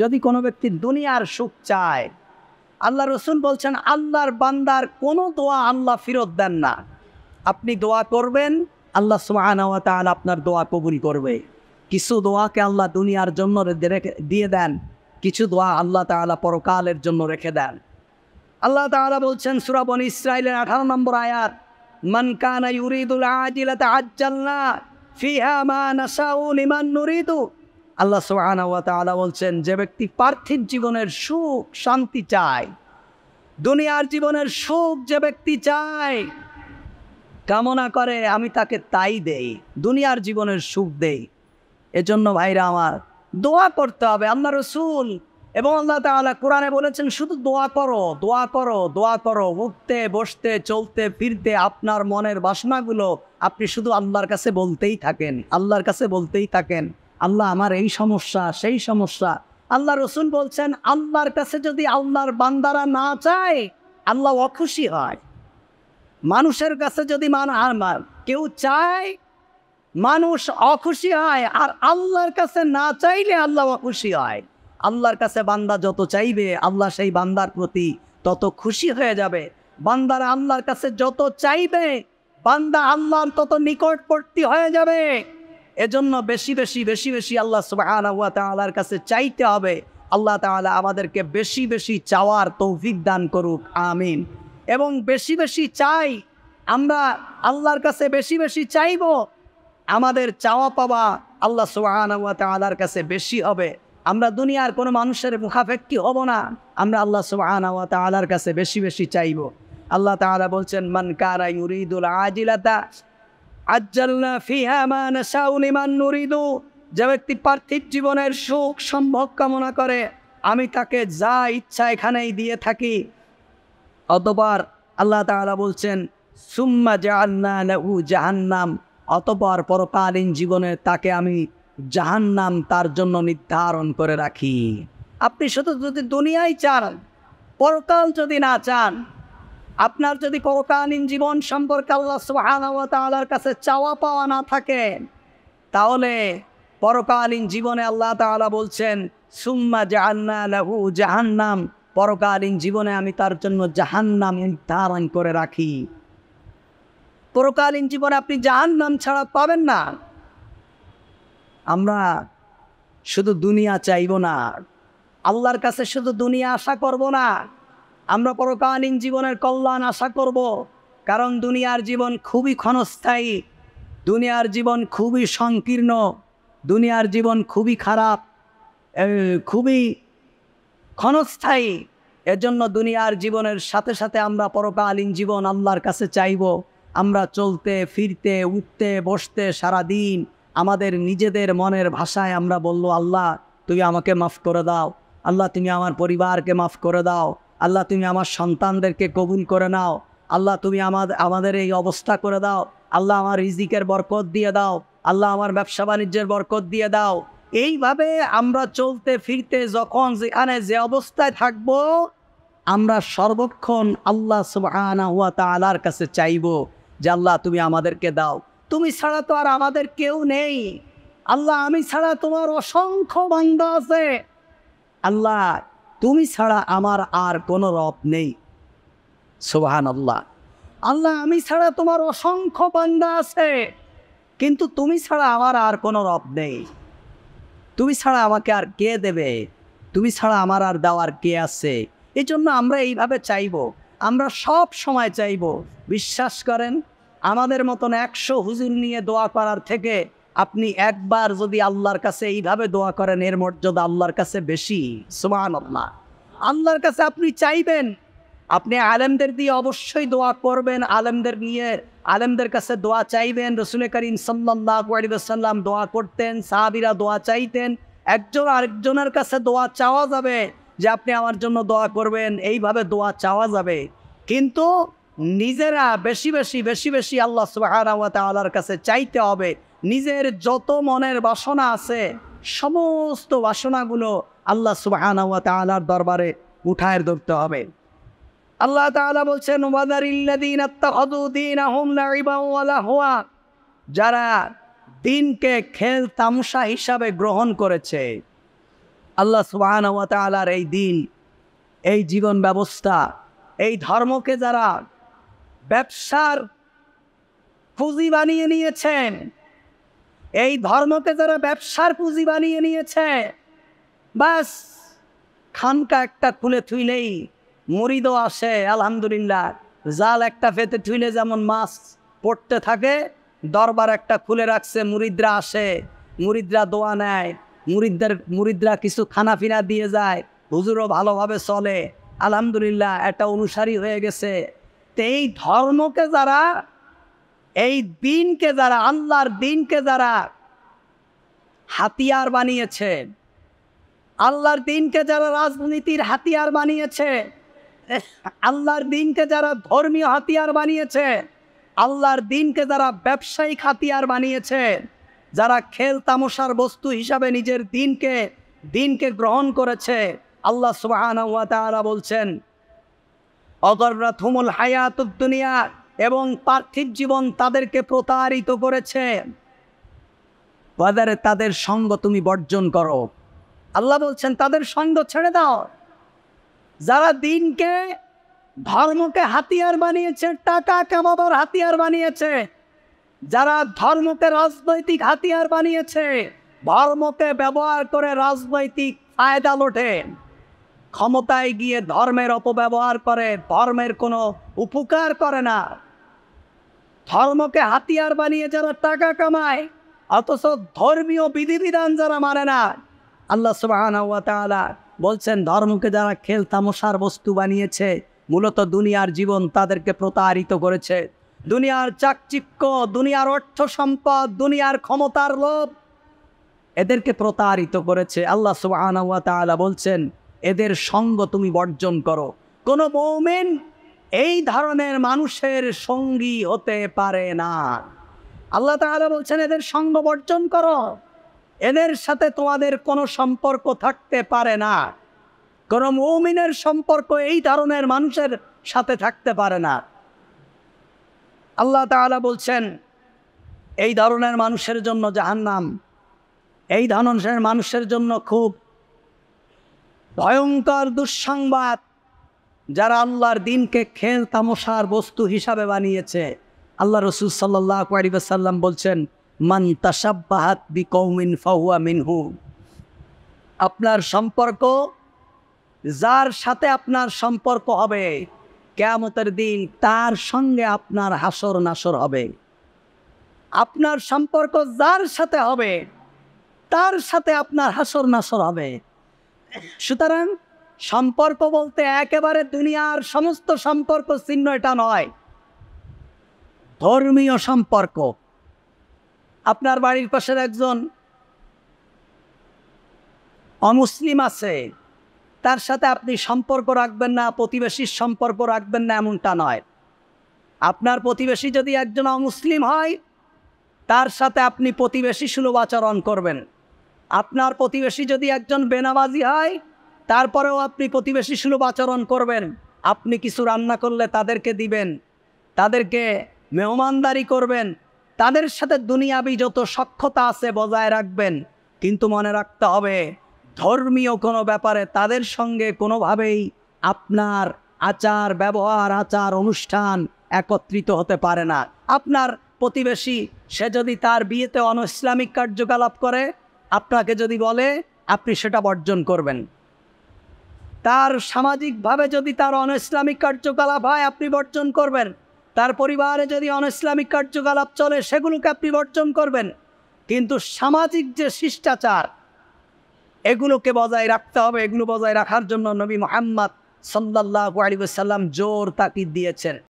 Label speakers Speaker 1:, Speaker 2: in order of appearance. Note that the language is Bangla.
Speaker 1: যদি কোনো ব্যক্তি দুনিয়ার সুখ চায় আল্লাহ রসুল বলছেন আল্লাহর বান্দার কোনো দোয়া আল্লাহ ফেরত দেন না আপনি দোয়া করবেন আল্লাহ সুমায়ন আপনার দোয়া কবুল করবে কিছু দোয়াকে আল্লাহ দুনিয়ার জন্য দিয়ে দেন কিছু দোয়া আল্লাহ তালা পরকালের জন্য রেখে দেন আল্লাহ তালা বলছেন সুরাবন ইসরায়েলের আঠারো নম্বর আয়াত মনকানা ইউরিদুল আজিলা আজ্জাল্লা ফিহা মা নাসাউ ইমান নুরিদু আল্লাহ সোহানা বলছেন যে ব্যক্তি পার্থিব জীবনের সুখ শান্তি চায় দুনিয়ার জীবনের সুখ যে ব্যক্তি চায় কামনা করে আমি তাকে তাই দেই দুনিয়ার জীবনের সুখ দেই এজন্য ভাইরা আমার দোয়া করতে হবে আল্লাহ রসুল এবং আল্লাহ তালা কোরআনে বলেছেন শুধু দোয়া করো দোয়া করো দোয়া করো উঠতে বসতে চলতে ফিরতে আপনার মনের বাসনাগুলো আপনি শুধু আল্লাহর কাছে বলতেই থাকেন আল্লাহর কাছে বলতেই থাকেন আল্লাহ আমার এই সমস্যা সেই সমস্যা আল্লাহ রসুল বলছেন আল্লাহর কাছে যদি আল্লাহর বান্দারা না চায় আল্লাহ অখুশি হয় মানুষের কাছে যদি মান কেউ চায় মানুষ অখুশি হয় আর আল্লাহর কাছে না চাইলে আল্লাহ অখুশি হয় আল্লাহর কাছে বান্দা যত চাইবে আল্লাহ সেই বান্দার প্রতি তত খুশি হয়ে যাবে বান্দারা আল্লাহর কাছে যত চাইবে বান্দা আল্লাহর তত নিকটবর্তী হয়ে যাবে এজন্য বেশি বেশি বেশি বেশি আল্লাহ সুবাহর কাছে চাইতে হবে আল্লাহ তালা আমাদেরকে বেশি বেশি চাওয়ার তৌফিক দান করুক আমিন এবং বেশি বেশি চাই আমরা আল্লাহর কাছে বেশি বেশি চাইব আমাদের চাওয়া পাওয়া আল্লাহ সুবাহর কাছে বেশি হবে আমরা দুনিয়ার কোনো মানুষের মুখাপেক্ষি হব না আমরা আল্লাহ সুবাহর কাছে বেশি বেশি চাইব আল্লাহ তালা বলছেন মান কারা ইউরিদুল আজিলাতা আজ্জাল্লা ফিহামান যে ব্যক্তি পার্থিব জীবনের সুখ সম্ভব কামনা করে আমি তাকে যা ইচ্ছা এখানেই দিয়ে থাকি অতবার আল্লাহ তালা বলছেন সুম্মা জাহান্না লহু জাহান্নাম অতবার পরকালীন জীবনে তাকে আমি জাহান্নাম তার জন্য নির্ধারণ করে রাখি আপনি শুধু যদি দুনিয়াই চান পরকাল যদি না চান আপনার যদি পরকালীন জীবন সম্পর্কে আল্লাহ সুবাহর কাছে চাওয়া পাওয়া না থাকে তাহলে পরকালীন জীবনে আল্লাহ তালা বলছেন সুম্মা জাহান্না লাহু জাহান্নাম পরকালীন জীবনে আমি তার জন্য জাহান্নাম ধারণ করে রাখি পরকালীন জীবনে আপনি জাহান্নাম ছাড়া পাবেন না আমরা শুধু দুনিয়া চাইব না আল্লাহর কাছে শুধু দুনিয়া আশা করব না আমরা পরকালীন জীবনের কল্যাণ আশা করব কারণ দুনিয়ার জীবন খুবই ক্ষণস্থায়ী দুনিয়ার জীবন খুবই সংকীর্ণ দুনিয়ার জীবন খুবই খারাপ খুবই ক্ষণস্থায়ী এজন্য দুনিয়ার জীবনের সাথে সাথে আমরা পরকালীন জীবন আল্লাহর কাছে চাইব আমরা চলতে ফিরতে উঠতে বসতে সারা দিন আমাদের নিজেদের মনের ভাষায় আমরা বলল আল্লাহ তুমি আমাকে মাফ করে দাও আল্লাহ তুমি আমার পরিবারকে মাফ করে দাও আল্লাহ তুমি আমার সন্তানদেরকে কবুল করে নাও আল্লাহ তুমি আমাদের আমাদের এই অবস্থা করে দাও আল্লাহ আমার রিজিকের বরকত দিয়ে দাও আল্লাহ আমার ব্যবসা বাণিজ্যের বরকত দিয়ে দাও এইভাবে আমরা চলতে ফিরতে যখন যেখানে যে অবস্থায় থাকব আমরা সর্বক্ষণ আল্লাহ তা তালার কাছে চাইব যে আল্লাহ তুমি আমাদেরকে দাও তুমি ছাড়া তো আর আমাদের কেউ নেই আল্লাহ আমি ছাড়া তোমার অসংখ্য বান্ধ আছে আল্লাহ তুমি ছাড়া আমার আর কোনো রব নেই সুবাহান আল্লাহ আল্লাহ আমি ছাড়া তোমার অসংখ্য বান্দা আছে কিন্তু তুমি ছাড়া আমার আর কোনো রব নেই তুমি ছাড়া আমাকে আর কে দেবে তুমি ছাড়া আমার আর দেওয়ার কে আছে এই জন্য আমরা এইভাবে চাইব আমরা সব সময় চাইব বিশ্বাস করেন আমাদের মতন একশো হুজুর নিয়ে দোয়া করার থেকে আপনি একবার যদি আল্লাহর কাছে এইভাবে দোয়া করেন এর মর্যাদা আল্লাহর কাছে বেশি সুমান আল্লাহ আল্লাহর কাছে আপনি চাইবেন আপনি আলেমদের দিয়ে অবশ্যই দোয়া করবেন আলেমদের নিয়ে আলেমদের কাছে দোয়া চাইবেন রসুল করিম সাল্লাহসাল্লাম দোয়া করতেন সাহাবিরা দোয়া চাইতেন একজন আরেকজনের কাছে দোয়া চাওয়া যাবে যে আপনি আমার জন্য দোয়া করবেন এইভাবে দোয়া চাওয়া যাবে কিন্তু নিজেরা বেশি বেশি বেশি বেশি আল্লাহ সুবাহর কাছে চাইতে হবে নিজের যত মনের বাসনা আছে সমস্ত বাসনাগুলো আল্লাহ সুবাহ দরবারে উঠায় ধরতে হবে আল্লাহ তালা বলছেন যারা দিনকে খেল তামসা হিসাবে গ্রহণ করেছে আল্লাহ সুবাহান এই দিন এই জীবন ব্যবস্থা এই ধর্মকে যারা ব্যবসার পুঁজি বানিয়ে নিয়েছেন এই ধর্মকে যারা ব্যবসার পুঁজি বানিয়ে নিয়েছে বাস খানকা একটা খুলে থুইলেই মরিদও আসে আলহামদুলিল্লাহ জাল একটা ফেতে থুইলে যেমন মাছ পড়তে থাকে দরবার একটা খুলে রাখছে মুরিদরা আসে মুরিদরা দোয়া নেয় মুরিদদের মুরিদরা কিছু খানা ফিনা দিয়ে যায় হুজুরও ভালোভাবে চলে আলহামদুলিল্লাহ একটা অনুসারী হয়ে গেছে এই ধর্মকে যারা এই দিনকে যারা আল্লাহর দিনকে যারা হাতিয়ার বানিয়েছে আল্লাহর দিনকে যারা রাজনীতির হাতিয়ার বানিয়েছে আল্লাহর দিনকে যারা ধর্মীয় হাতিয়ার বানিয়েছে আল্লাহর দিনকে যারা ব্যবসায়িক হাতিয়ার বানিয়েছে যারা খেল তামশার বস্তু হিসাবে নিজের দিনকে দিনকে গ্রহণ করেছে আল্লাহ সুবাহ বলছেন অগররাত থুমুল হায়াত দুনিয়া এবং পার্থিব জীবন তাদেরকে প্রতারিত করেছে বাজারে তাদের সঙ্গ তুমি বর্জন করো আল্লাহ বলছেন তাদের সঙ্গ ছেড়ে দাও যারা দিনকে ধর্মকে হাতিয়ার বানিয়েছে টাকা কামাবার হাতিয়ার বানিয়েছে যারা ধর্মকে রাজনৈতিক হাতিয়ার বানিয়েছে ধর্মকে ব্যবহার করে রাজনৈতিক আয়দা লোটে ক্ষমতায় গিয়ে ধর্মের অপব্যবহার করে ধর্মের কোনো উপকার করে না ধর্মকে হাতিয়ার বানিয়ে যারা টাকা কামায় অথচ ধর্মীয় বিধিবিধান যারা মানে না আল্লাহ সুবাহ বলছেন ধর্মকে যারা খেল তামশার বস্তু বানিয়েছে মূলত দুনিয়ার জীবন তাদেরকে প্রতারিত করেছে দুনিয়ার চাকচিক্য দুনিয়ার অর্থ সম্পদ দুনিয়ার ক্ষমতার লোভ এদেরকে প্রতারিত করেছে আল্লাহ সুবাহ বলছেন এদের সঙ্গ তুমি বর্জন করো কোনো মৌমেন এই ধরনের মানুষের সঙ্গী হতে পারে না আল্লাহ তাহলে বলছেন এদের সঙ্গ বর্জন করো এদের সাথে তোমাদের কোনো সম্পর্ক থাকতে পারে না কোনো মৌমিনের সম্পর্ক এই ধরনের মানুষের সাথে থাকতে পারে না আল্লাহ তালা বলছেন এই ধরনের মানুষের জন্য জাহান্নাম এই ধরনের মানুষের জন্য খুব ভয়ঙ্কর দুঃসংবাদ যারা আল্লাহর দিনকে খেল তামশার বস্তু হিসাবে বানিয়েছে আল্লাহ রসুল সাল্লাহ আলিবাসাল্লাম বলছেন মান তাসাব্বাহাত বি কৌমিন ফাহুয়া মিনহু আপনার সম্পর্ক যার সাথে আপনার সম্পর্ক হবে কেয়ামতের দিন তার সঙ্গে আপনার হাসর নাসর হবে আপনার সম্পর্ক যার সাথে হবে তার সাথে আপনার হাসর নাসর হবে সুতরাং সম্পর্ক বলতে একেবারে দুনিয়ার সমস্ত সম্পর্ক চিহ্ন এটা নয় ধর্মীয় সম্পর্ক আপনার বাড়ির পাশের একজন অমুসলিম আছে তার সাথে আপনি সম্পর্ক রাখবেন না প্রতিবেশীর সম্পর্ক রাখবেন না এমনটা নয় আপনার প্রতিবেশী যদি একজন অমুসলিম হয় তার সাথে আপনি প্রতিবেশী সুলভ আচরণ করবেন আপনার প্রতিবেশী যদি একজন বেনাবাজি হয় তারপরেও আপনি প্রতিবেশী সুলভ আচরণ করবেন আপনি কিছু রান্না করলে তাদেরকে দিবেন তাদেরকে মেহমানদারি করবেন তাদের সাথে দুনিয়াবি যত সক্ষতা আছে বজায় রাখবেন কিন্তু মনে রাখতে হবে ধর্মীয় কোনো ব্যাপারে তাদের সঙ্গে কোনোভাবেই আপনার আচার ব্যবহার আচার অনুষ্ঠান একত্রিত হতে পারে না আপনার প্রতিবেশী সে যদি তার বিয়েতে অন ইসলামিক কার্যকলাপ করে আপনাকে যদি বলে আপনি সেটা বর্জন করবেন তার সামাজিকভাবে যদি তার ইসলামিক কার্যকলাপ হয় আপনি বর্জন করবেন তার পরিবারে যদি ইসলামিক কার্যকলাপ চলে সেগুলোকে আপনি বর্জন করবেন কিন্তু সামাজিক যে শিষ্টাচার এগুলোকে বজায় রাখতে হবে এগুলো বজায় রাখার জন্য নবী মোহাম্মদ সন্দাল্লাহ আলী সাল্লাম জোর তাকিদ দিয়েছেন